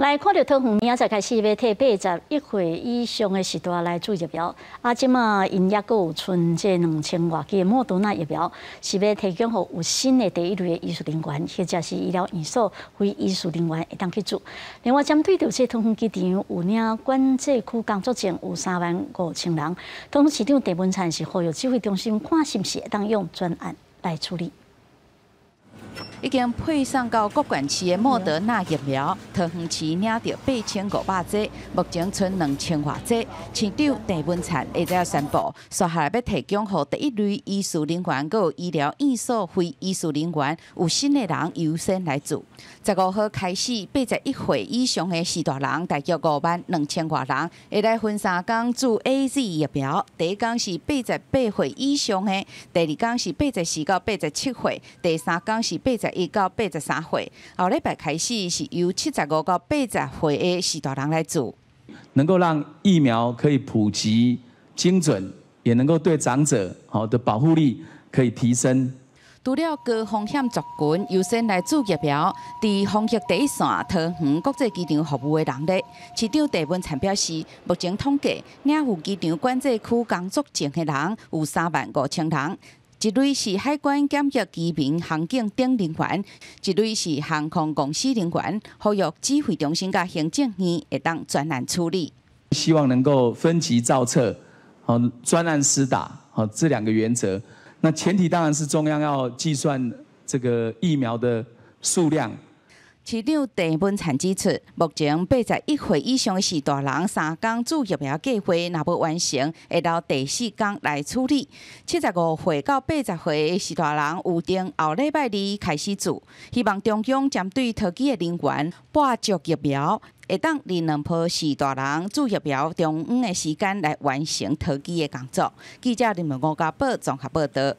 来看着通风，明仔开始要特八十一岁以上的时段来做疫苗。啊，即马因一有春节两千外个莫端纳疫苗，是要提供给有新的第一类的医术人员，或者是医疗院所非医术人员会当去做。另外，针对这些台风机场有领管制区工作证有三万五千人。当市场地文产是呼吁指挥中心看是不是会当用专案来处理。已经配送到各管区的莫德纳疫苗，桃园市领到八千五百剂，目前剩两千多剂。市长郑文灿一直在宣布，接下来要提供予第一类医护人员、和医疗院所、非医护人员有新的人优先来做。十五号开始，八十一岁以上的四大人，大约五万两千多人，来分三工：做 A、Z 疫苗。第一工是八十八岁以上的，第二工是八十四到八十七岁，第三工是八十。一到八十三岁，后礼拜开始是由七十五到八十岁的许多人来做，能够让疫苗可以普及精准，也能够对长者好的保护力可以提升。除了高风险族群优先来注疫苗，伫防疫第一线、桃园国际机场服务的人力，市长戴文灿表示，目前统计，领有机场管制区工作证的人有三万五千人。一类是海关检疫、居民、航警等人员，一类是航空公司人员，呼吁指挥中心、甲行政院会当专案处理。希望能够分级造册，好专案施打，好这两个原则。那前提当然是中央要计算这个疫苗的数量。市长陈文灿指出，目前八十一岁以上的士大人三工主疫苗计划若要完成，会到第四工来处理。七十五岁到八十岁的士大人有定后礼拜二开始做，希望中央针对特区的人员拨种疫苗，会当利用好是大人注疫苗中午的时间来完成特区的工作。记者林文国嘉报综合报道。